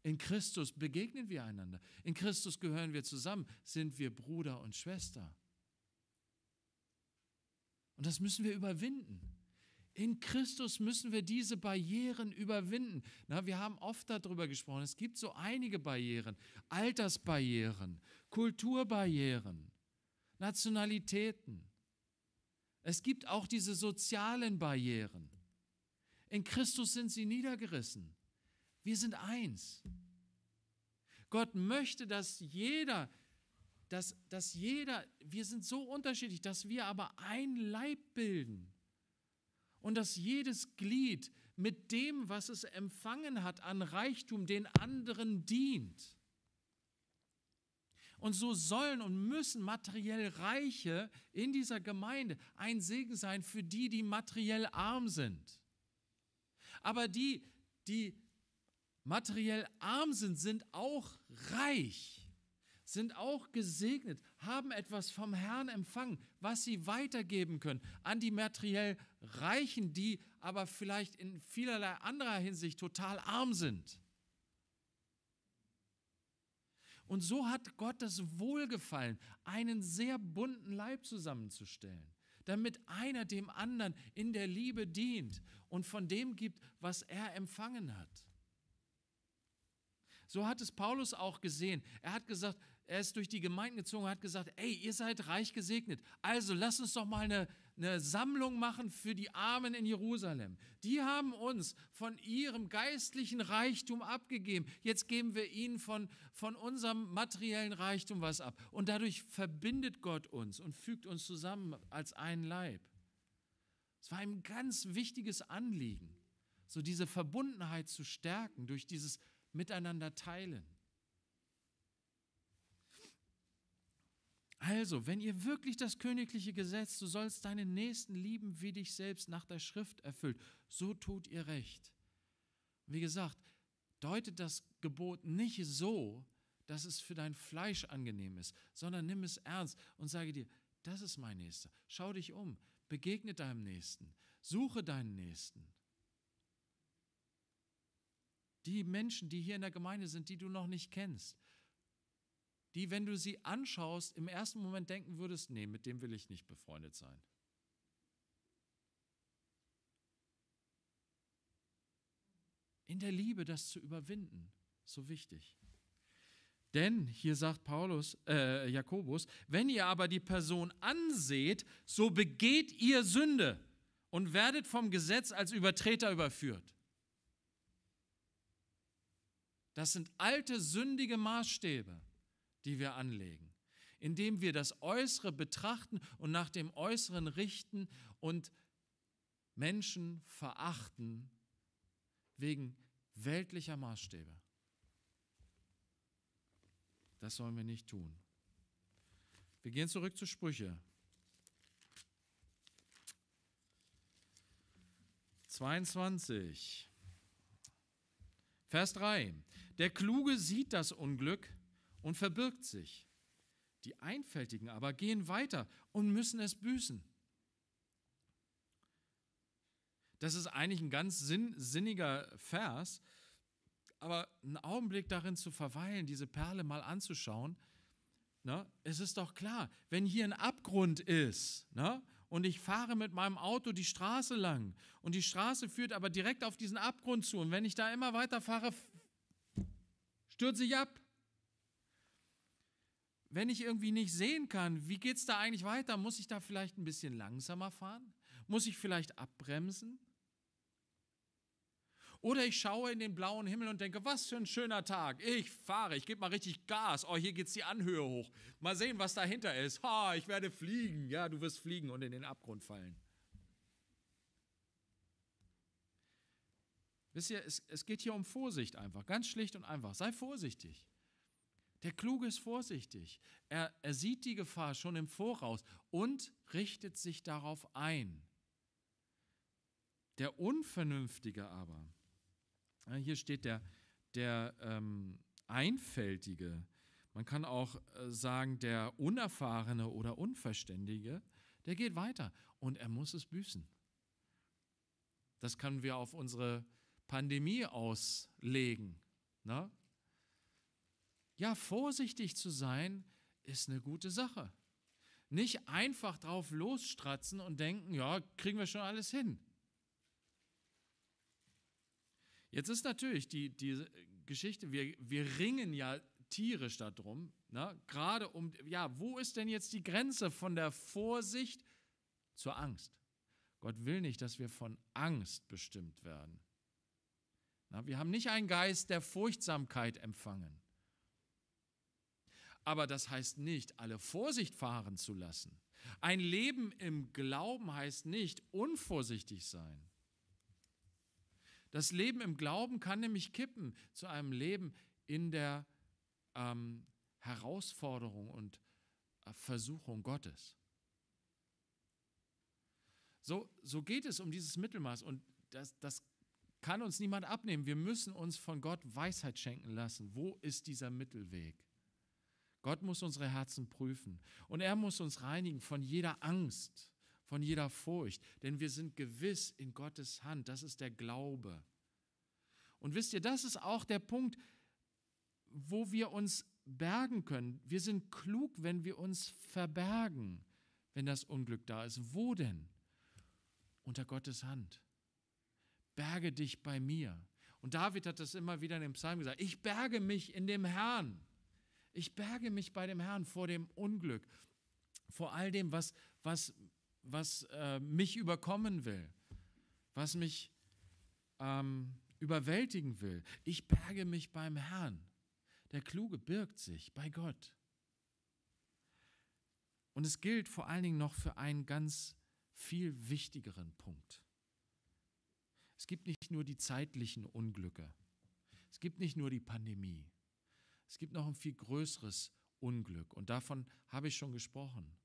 In Christus begegnen wir einander. In Christus gehören wir zusammen, sind wir Bruder und Schwester. Und das müssen wir überwinden. In Christus müssen wir diese Barrieren überwinden. Na, wir haben oft darüber gesprochen. Es gibt so einige Barrieren: Altersbarrieren, Kulturbarrieren, Nationalitäten. Es gibt auch diese sozialen Barrieren. In Christus sind sie niedergerissen. Wir sind eins. Gott möchte, dass jeder, dass, dass jeder, wir sind so unterschiedlich, dass wir aber ein Leib bilden. Und dass jedes Glied mit dem, was es empfangen hat an Reichtum, den anderen dient. Und so sollen und müssen materiell Reiche in dieser Gemeinde ein Segen sein für die, die materiell arm sind. Aber die, die materiell arm sind, sind auch reich, sind auch gesegnet, haben etwas vom Herrn empfangen, was sie weitergeben können an die materiell Reichen, die aber vielleicht in vielerlei anderer Hinsicht total arm sind. Und so hat Gott das Wohlgefallen, einen sehr bunten Leib zusammenzustellen, damit einer dem anderen in der Liebe dient und von dem gibt, was er empfangen hat. So hat es Paulus auch gesehen. Er hat gesagt, er ist durch die Gemeinden gezogen hat gesagt, ey, ihr seid reich gesegnet. Also lasst uns doch mal eine, eine Sammlung machen für die Armen in Jerusalem. Die haben uns von ihrem geistlichen Reichtum abgegeben. Jetzt geben wir ihnen von, von unserem materiellen Reichtum was ab. Und dadurch verbindet Gott uns und fügt uns zusammen als einen Leib. Es war ein ganz wichtiges Anliegen, so diese Verbundenheit zu stärken durch dieses miteinander teilen. Also, wenn ihr wirklich das königliche Gesetz, du sollst deinen Nächsten lieben wie dich selbst nach der Schrift erfüllt, so tut ihr recht. Wie gesagt, deutet das Gebot nicht so, dass es für dein Fleisch angenehm ist, sondern nimm es ernst und sage dir, das ist mein Nächster. Schau dich um, begegne deinem Nächsten, suche deinen Nächsten. Die Menschen, die hier in der Gemeinde sind, die du noch nicht kennst, die, wenn du sie anschaust, im ersten Moment denken würdest, nee, mit dem will ich nicht befreundet sein. In der Liebe das zu überwinden, so wichtig. Denn, hier sagt Paulus, äh, Jakobus, wenn ihr aber die Person anseht, so begeht ihr Sünde und werdet vom Gesetz als Übertreter überführt. Das sind alte, sündige Maßstäbe, die wir anlegen, indem wir das Äußere betrachten und nach dem Äußeren richten und Menschen verachten wegen weltlicher Maßstäbe. Das sollen wir nicht tun. Wir gehen zurück zu Sprüche. 22. Vers 3. Der Kluge sieht das Unglück und verbirgt sich. Die Einfältigen aber gehen weiter und müssen es büßen. Das ist eigentlich ein ganz sinniger Vers, aber einen Augenblick darin zu verweilen, diese Perle mal anzuschauen, na, ne, es ist doch klar, wenn hier ein Abgrund ist na, ne, und ich fahre mit meinem Auto die Straße lang und die Straße führt aber direkt auf diesen Abgrund zu und wenn ich da immer weiter fahre, stürze ich ab. Wenn ich irgendwie nicht sehen kann, wie geht es da eigentlich weiter, muss ich da vielleicht ein bisschen langsamer fahren? Muss ich vielleicht abbremsen? Oder ich schaue in den blauen Himmel und denke, was für ein schöner Tag. Ich fahre, ich gebe mal richtig Gas. Oh, hier geht es die Anhöhe hoch. Mal sehen, was dahinter ist. Ha, ich werde fliegen. Ja, du wirst fliegen und in den Abgrund fallen. Wisst ihr, es, es geht hier um Vorsicht einfach, ganz schlicht und einfach. Sei vorsichtig. Der Kluge ist vorsichtig. Er, er sieht die Gefahr schon im Voraus und richtet sich darauf ein. Der Unvernünftige aber, hier steht der, der ähm, Einfältige. Man kann auch äh, sagen, der Unerfahrene oder Unverständige, der geht weiter und er muss es büßen. Das können wir auf unsere Pandemie auslegen. Ne? Ja, vorsichtig zu sein ist eine gute Sache. Nicht einfach drauf losstratzen und denken, ja, kriegen wir schon alles hin. Jetzt ist natürlich die, die Geschichte, wir, wir ringen ja tierisch darum, ne? gerade um, ja, wo ist denn jetzt die Grenze von der Vorsicht zur Angst? Gott will nicht, dass wir von Angst bestimmt werden. Na, wir haben nicht einen Geist der Furchtsamkeit empfangen. Aber das heißt nicht, alle Vorsicht fahren zu lassen. Ein Leben im Glauben heißt nicht, unvorsichtig sein. Das Leben im Glauben kann nämlich kippen zu einem Leben in der ähm, Herausforderung und äh, Versuchung Gottes. So, so geht es um dieses Mittelmaß und das, das kann uns niemand abnehmen. Wir müssen uns von Gott Weisheit schenken lassen. Wo ist dieser Mittelweg? Gott muss unsere Herzen prüfen und er muss uns reinigen von jeder Angst von jeder Furcht, denn wir sind gewiss in Gottes Hand. Das ist der Glaube. Und wisst ihr, das ist auch der Punkt, wo wir uns bergen können. Wir sind klug, wenn wir uns verbergen, wenn das Unglück da ist. Wo denn? Unter Gottes Hand. Berge dich bei mir. Und David hat das immer wieder in dem Psalm gesagt. Ich berge mich in dem Herrn. Ich berge mich bei dem Herrn vor dem Unglück, vor all dem, was, was was äh, mich überkommen will, was mich ähm, überwältigen will. Ich berge mich beim Herrn. Der Kluge birgt sich bei Gott. Und es gilt vor allen Dingen noch für einen ganz viel wichtigeren Punkt. Es gibt nicht nur die zeitlichen Unglücke. Es gibt nicht nur die Pandemie. Es gibt noch ein viel größeres Unglück. Und davon habe ich schon gesprochen.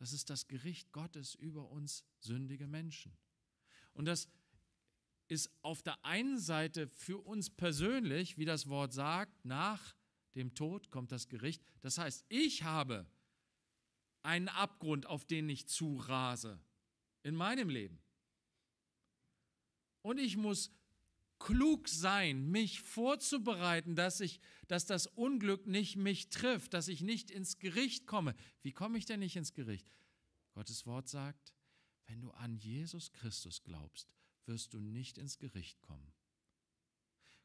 Das ist das Gericht Gottes über uns sündige Menschen. Und das ist auf der einen Seite für uns persönlich, wie das Wort sagt, nach dem Tod kommt das Gericht. Das heißt, ich habe einen Abgrund, auf den ich zurase in meinem Leben. Und ich muss klug sein, mich vorzubereiten, dass ich, dass das Unglück nicht mich trifft, dass ich nicht ins Gericht komme. Wie komme ich denn nicht ins Gericht? Gottes Wort sagt, wenn du an Jesus Christus glaubst, wirst du nicht ins Gericht kommen.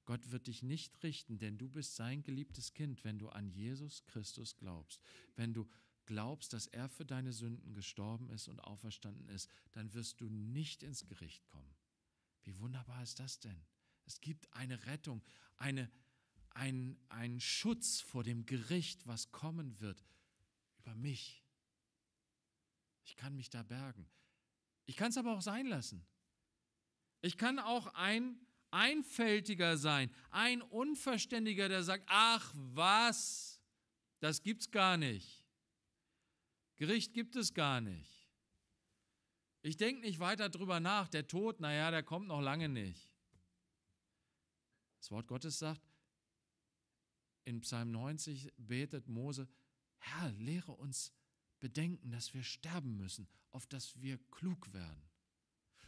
Gott wird dich nicht richten, denn du bist sein geliebtes Kind, wenn du an Jesus Christus glaubst. Wenn du glaubst, dass er für deine Sünden gestorben ist und auferstanden ist, dann wirst du nicht ins Gericht kommen. Wie wunderbar ist das denn? Es gibt eine Rettung, eine, ein, einen Schutz vor dem Gericht, was kommen wird über mich. Ich kann mich da bergen. Ich kann es aber auch sein lassen. Ich kann auch ein Einfältiger sein, ein Unverständiger, der sagt, ach was, das gibt es gar nicht. Gericht gibt es gar nicht. Ich denke nicht weiter drüber nach. Der Tod, naja, der kommt noch lange nicht. Das Wort Gottes sagt, in Psalm 90 betet Mose, Herr, lehre uns bedenken, dass wir sterben müssen, auf dass wir klug werden.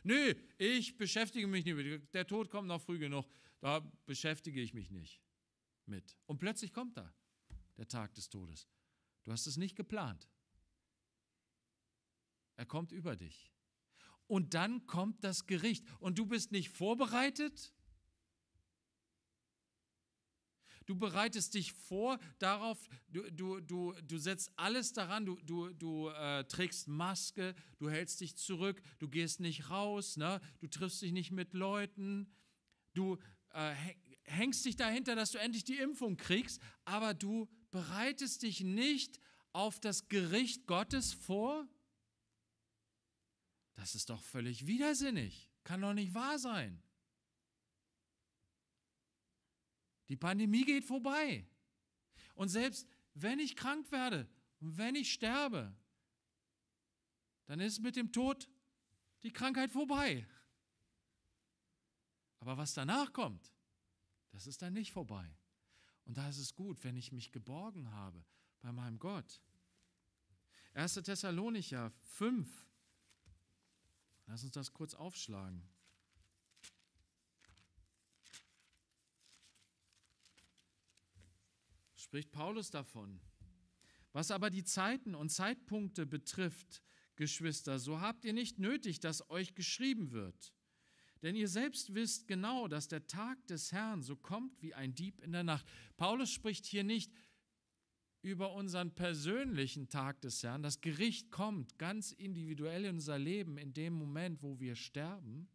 Nö, ich beschäftige mich nicht mit. Der Tod kommt noch früh genug. Da beschäftige ich mich nicht mit. Und plötzlich kommt da der Tag des Todes. Du hast es nicht geplant. Er kommt über dich. Und dann kommt das Gericht. Und du bist nicht vorbereitet. Du bereitest dich vor darauf, du, du, du, du setzt alles daran, du, du, du äh, trägst Maske, du hältst dich zurück, du gehst nicht raus, ne? du triffst dich nicht mit Leuten, du äh, hängst dich dahinter, dass du endlich die Impfung kriegst, aber du bereitest dich nicht auf das Gericht Gottes vor? Das ist doch völlig widersinnig. Kann doch nicht wahr sein. Die Pandemie geht vorbei. Und selbst wenn ich krank werde und wenn ich sterbe, dann ist mit dem Tod die Krankheit vorbei. Aber was danach kommt, das ist dann nicht vorbei. Und da ist es gut, wenn ich mich geborgen habe bei meinem Gott. 1. Thessalonicher 5. Lass uns das kurz aufschlagen. spricht Paulus davon. Was aber die Zeiten und Zeitpunkte betrifft, Geschwister, so habt ihr nicht nötig, dass euch geschrieben wird. Denn ihr selbst wisst genau, dass der Tag des Herrn so kommt wie ein Dieb in der Nacht. Paulus spricht hier nicht über unseren persönlichen Tag des Herrn. Das Gericht kommt ganz individuell in unser Leben in dem Moment, wo wir sterben.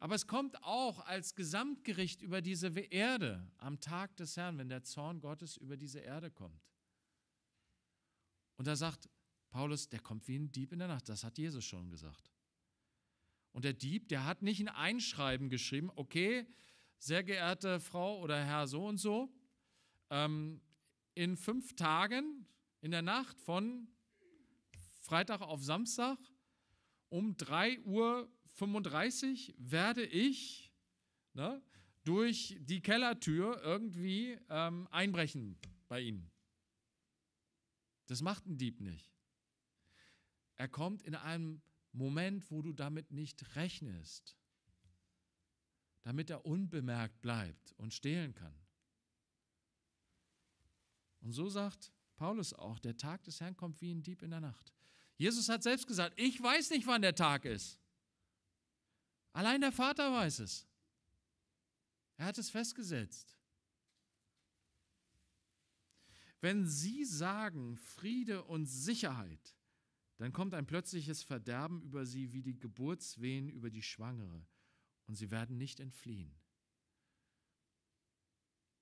Aber es kommt auch als Gesamtgericht über diese Erde am Tag des Herrn, wenn der Zorn Gottes über diese Erde kommt. Und da sagt Paulus, der kommt wie ein Dieb in der Nacht. Das hat Jesus schon gesagt. Und der Dieb, der hat nicht ein Einschreiben geschrieben, okay, sehr geehrte Frau oder Herr so und so, ähm, in fünf Tagen in der Nacht von Freitag auf Samstag um 3 Uhr 35 werde ich ne, durch die Kellertür irgendwie ähm, einbrechen bei ihm. Das macht ein Dieb nicht. Er kommt in einem Moment, wo du damit nicht rechnest, damit er unbemerkt bleibt und stehlen kann. Und so sagt Paulus auch, der Tag des Herrn kommt wie ein Dieb in der Nacht. Jesus hat selbst gesagt, ich weiß nicht, wann der Tag ist. Allein der Vater weiß es. Er hat es festgesetzt. Wenn Sie sagen Friede und Sicherheit, dann kommt ein plötzliches Verderben über Sie wie die Geburtswehen über die Schwangere und Sie werden nicht entfliehen.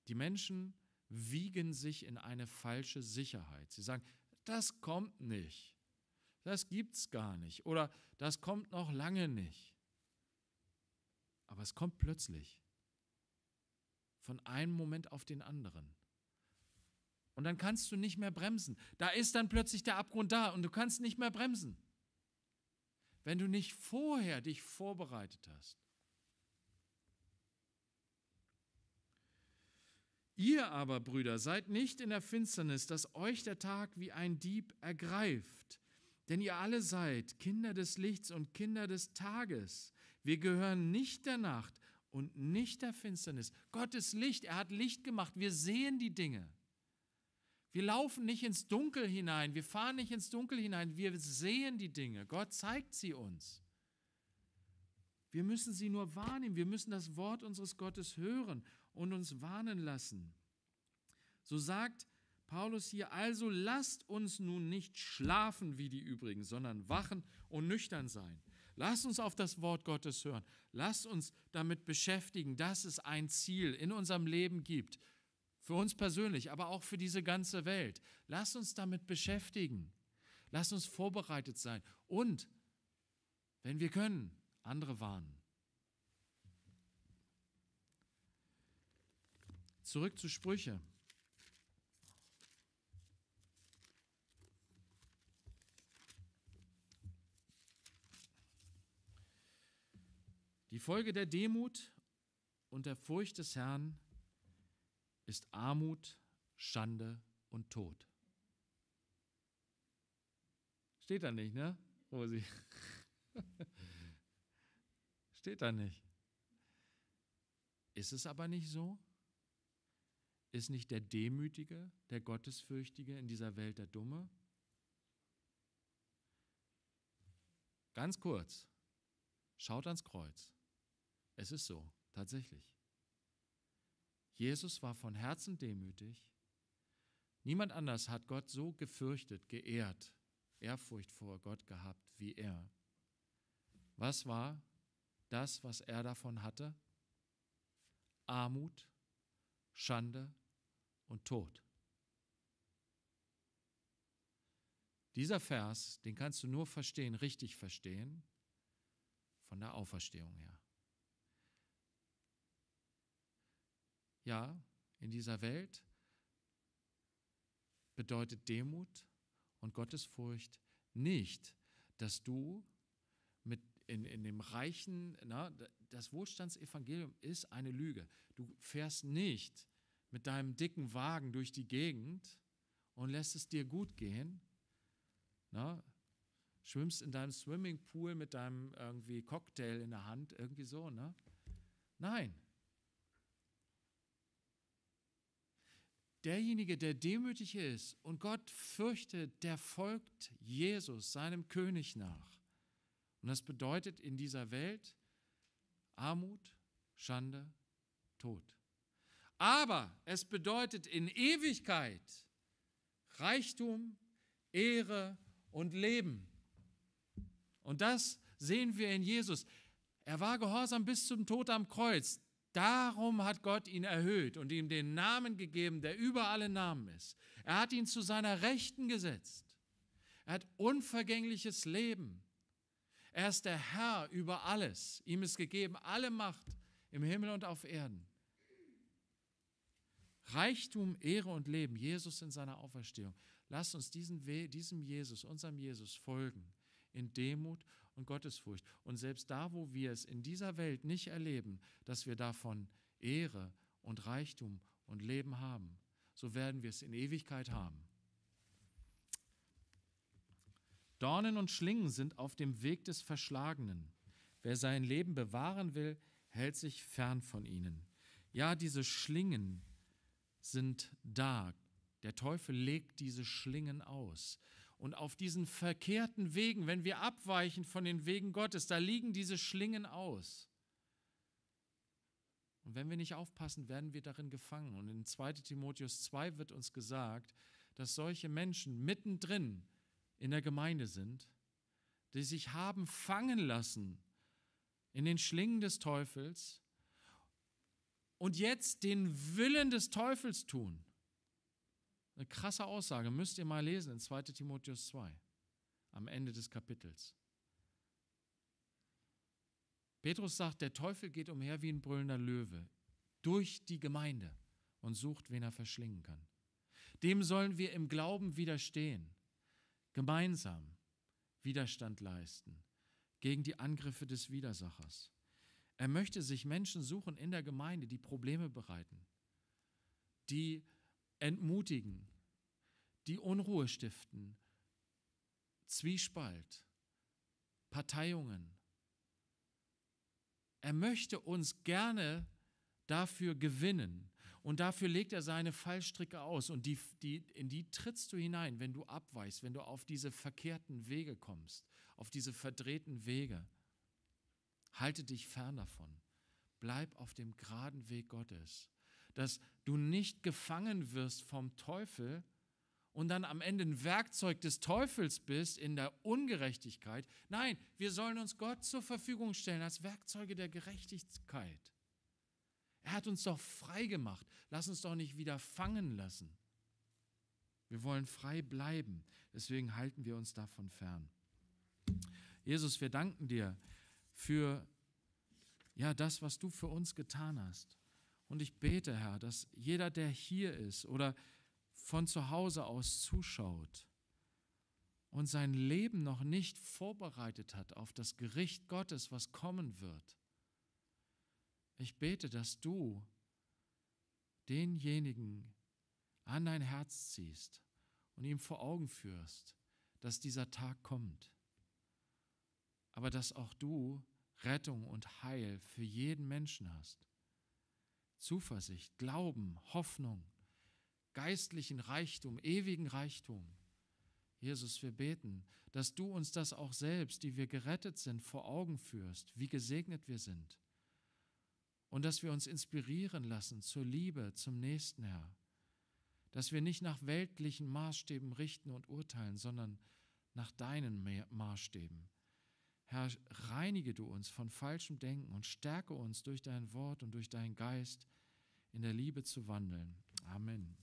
Die Menschen wiegen sich in eine falsche Sicherheit. Sie sagen, das kommt nicht, das gibt es gar nicht oder das kommt noch lange nicht. Aber es kommt plötzlich. Von einem Moment auf den anderen. Und dann kannst du nicht mehr bremsen. Da ist dann plötzlich der Abgrund da und du kannst nicht mehr bremsen. Wenn du nicht vorher dich vorbereitet hast. Ihr aber, Brüder, seid nicht in der Finsternis, dass euch der Tag wie ein Dieb ergreift. Denn ihr alle seid Kinder des Lichts und Kinder des Tages. Wir gehören nicht der Nacht und nicht der Finsternis. Gott ist Licht, er hat Licht gemacht. Wir sehen die Dinge. Wir laufen nicht ins Dunkel hinein, wir fahren nicht ins Dunkel hinein, wir sehen die Dinge. Gott zeigt sie uns. Wir müssen sie nur wahrnehmen, wir müssen das Wort unseres Gottes hören und uns warnen lassen. So sagt Paulus hier, also lasst uns nun nicht schlafen wie die übrigen, sondern wachen und nüchtern sein. Lass uns auf das Wort Gottes hören. Lass uns damit beschäftigen, dass es ein Ziel in unserem Leben gibt. Für uns persönlich, aber auch für diese ganze Welt. Lass uns damit beschäftigen. Lass uns vorbereitet sein und, wenn wir können, andere warnen. Zurück zu Sprüche. Die Folge der Demut und der Furcht des Herrn ist Armut, Schande und Tod. Steht da nicht, ne, Rosi? Steht da nicht. Ist es aber nicht so? Ist nicht der Demütige, der Gottesfürchtige in dieser Welt der Dumme? Ganz kurz, schaut ans Kreuz. Es ist so, tatsächlich. Jesus war von Herzen demütig. Niemand anders hat Gott so gefürchtet, geehrt, Ehrfurcht vor Gott gehabt wie er. Was war das, was er davon hatte? Armut, Schande und Tod. Dieser Vers, den kannst du nur verstehen, richtig verstehen, von der Auferstehung her. ja, in dieser Welt bedeutet Demut und Gottesfurcht nicht, dass du mit in, in dem reichen, na, das Wohlstandsevangelium ist eine Lüge. Du fährst nicht mit deinem dicken Wagen durch die Gegend und lässt es dir gut gehen, na, schwimmst in deinem Swimmingpool mit deinem irgendwie Cocktail in der Hand, irgendwie so, ne? Nein, Derjenige, der demütig ist und Gott fürchtet, der folgt Jesus, seinem König nach. Und das bedeutet in dieser Welt Armut, Schande, Tod. Aber es bedeutet in Ewigkeit Reichtum, Ehre und Leben. Und das sehen wir in Jesus. Er war gehorsam bis zum Tod am Kreuz. Darum hat Gott ihn erhöht und ihm den Namen gegeben, der über alle Namen ist. Er hat ihn zu seiner Rechten gesetzt. Er hat unvergängliches Leben. Er ist der Herr über alles. Ihm ist gegeben alle Macht im Himmel und auf Erden. Reichtum, Ehre und Leben, Jesus in seiner Auferstehung. Lass uns diesem Jesus, unserem Jesus folgen in Demut und Gottesfurcht. Und selbst da, wo wir es in dieser Welt nicht erleben, dass wir davon Ehre und Reichtum und Leben haben, so werden wir es in Ewigkeit haben. Dornen und Schlingen sind auf dem Weg des Verschlagenen. Wer sein Leben bewahren will, hält sich fern von ihnen. Ja, diese Schlingen sind da. Der Teufel legt diese Schlingen aus. Und auf diesen verkehrten Wegen, wenn wir abweichen von den Wegen Gottes, da liegen diese Schlingen aus. Und wenn wir nicht aufpassen, werden wir darin gefangen. Und in 2 Timotheus 2 wird uns gesagt, dass solche Menschen mittendrin in der Gemeinde sind, die sich haben fangen lassen in den Schlingen des Teufels und jetzt den Willen des Teufels tun. Eine krasse Aussage, müsst ihr mal lesen in 2 Timotheus 2, am Ende des Kapitels. Petrus sagt, der Teufel geht umher wie ein brüllender Löwe durch die Gemeinde und sucht, wen er verschlingen kann. Dem sollen wir im Glauben widerstehen, gemeinsam Widerstand leisten gegen die Angriffe des Widersachers. Er möchte sich Menschen suchen in der Gemeinde, die Probleme bereiten, die entmutigen, die Unruhe stiften, Zwiespalt, Parteiungen. Er möchte uns gerne dafür gewinnen und dafür legt er seine Fallstricke aus und die, die, in die trittst du hinein, wenn du abweichst, wenn du auf diese verkehrten Wege kommst, auf diese verdrehten Wege. Halte dich fern davon. Bleib auf dem geraden Weg Gottes dass du nicht gefangen wirst vom Teufel und dann am Ende ein Werkzeug des Teufels bist in der Ungerechtigkeit. Nein, wir sollen uns Gott zur Verfügung stellen als Werkzeuge der Gerechtigkeit. Er hat uns doch frei gemacht. Lass uns doch nicht wieder fangen lassen. Wir wollen frei bleiben. Deswegen halten wir uns davon fern. Jesus, wir danken dir für ja, das, was du für uns getan hast. Und ich bete, Herr, dass jeder, der hier ist oder von zu Hause aus zuschaut und sein Leben noch nicht vorbereitet hat auf das Gericht Gottes, was kommen wird, ich bete, dass du denjenigen an dein Herz ziehst und ihm vor Augen führst, dass dieser Tag kommt, aber dass auch du Rettung und Heil für jeden Menschen hast. Zuversicht, Glauben, Hoffnung, geistlichen Reichtum, ewigen Reichtum. Jesus, wir beten, dass du uns das auch selbst, die wir gerettet sind, vor Augen führst, wie gesegnet wir sind. Und dass wir uns inspirieren lassen zur Liebe zum Nächsten, Herr. Dass wir nicht nach weltlichen Maßstäben richten und urteilen, sondern nach deinen Maßstäben Herr, reinige du uns von falschem Denken und stärke uns durch dein Wort und durch deinen Geist in der Liebe zu wandeln. Amen.